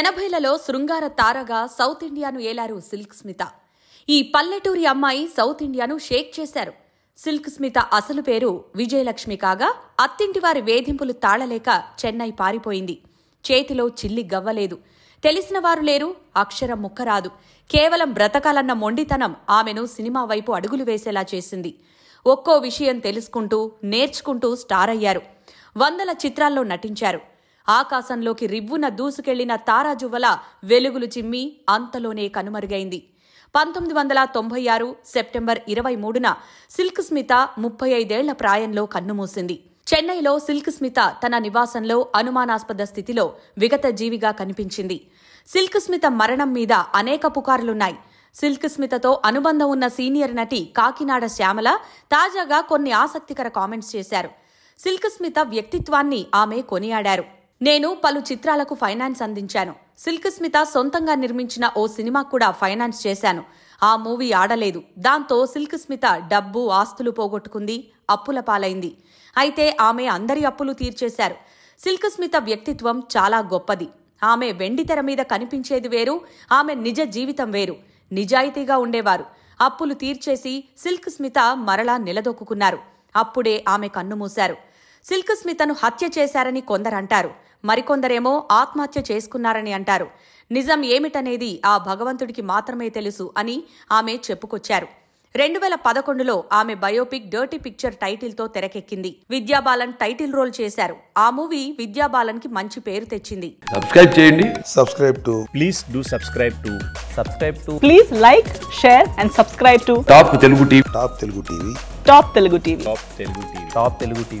ఎనభైలలో శృంగార తారగా సౌత్ ఇండియాను ఏలారు సిల్క్ స్మిత ఈ పల్లెటూరి అమ్మాయి సౌత్ ఇండియాను షేక్ చేశారు సిల్క్ స్మిత అసలు పేరు విజయలక్ష్మి కాగా అత్తింటివారి వేధింపులు తాళలేక చెన్నై పారిపోయింది చేతిలో చిల్లి గవ్వలేదు తెలిసినవారు లేరు అక్షరం ముక్కరాదు కేవలం బ్రతకాలన్న మొండితనం ఆమెను సినిమా వైపు అడుగులు వేసేలా చేసింది ఒక్కో విషయం తెలుసుకుంటూ నేర్చుకుంటూ స్టార్ అయ్యారు వందల చిత్రాల్లో నటించారు ఆకాశంలోకి రివ్వున దూసుకెళ్లిన తారాజువ్వల వెలుగులు చిమ్మి అంతలోనే కనుమరుగైంది పంతొమ్మిది వందల తొంభై ఆరు సెప్టెంబర్ ఇరవై మూడున సిల్క్ స్మిత ముప్పై ఐదేళ్ల ప్రాయంలో కన్నుమూసింది చెన్నైలో సిల్క్ స్మిత తన నివాసంలో అనుమానాస్పద స్థితిలో విగత జీవిగా కనిపించింది సిల్క్ స్మిత మరణం మీద అనేక పుకారులున్నాయి సిల్క్ స్మితతో అనుబంధం ఉన్న సీనియర్ నటి కాకినాడ శ్యామల తాజాగా కొన్ని ఆసక్తికర కామెంట్స్ చేశారు సిల్క్ స్మిత వ్యక్తిత్వాన్ని ఆమె కొనియాడారు నేను పలు చిత్రాలకు ఫైనాన్స్ అందించాను సిల్క్ స్మిత సొంతంగా నిర్మించిన ఓ సినిమా కూడా ఫైనాన్స్ చేశాను ఆ మూవీ ఆడలేదు దాంతో సిల్క్ స్మిత డబ్బు ఆస్తులు పోగొట్టుకుంది అప్పుల పాలైంది అయితే ఆమె అందరి అప్పులు తీర్చేశారు సిల్క్ స్మిత వ్యక్తిత్వం చాలా గొప్పది ఆమె వెండి తెర మీద కనిపించేది వేరు ఆమె నిజ జీవితం వేరు నిజాయితీగా ఉండేవారు అప్పులు తీర్చేసి సిల్క్ స్మిత మరలా నిలదొక్కున్నారు అప్పుడే ఆమె కన్నుమూశారు సిల్క్ స్మితను హత్య చేశారని కొందరంటారు మరికొందరేమో ఆత్మహత్య చేసుకున్నారని అంటారు నిజం ఏమిటనేది ఆ భగవంతుడికి మాత్రమే తెలుసు అని ఆమె చెప్పుకొచ్చారు రెండు వేల పదకొండులో ఆమె బయోపిక్ డర్టీ పిక్చర్ టైటిల్తో తెరకెక్కింది విద్యాబాలన్ టైటిల్ రోల్ చేశారు ఆ మూవీ విద్యాబాలన్ కి మంచి పేరు తెచ్చింది సబ్స్క్రైబ్ చేయండి subscribe to please do subscribe to subscribe to please like share and subscribe to top Telugu TV top Telugu TV top Telugu TV top Telugu TV top Telugu TV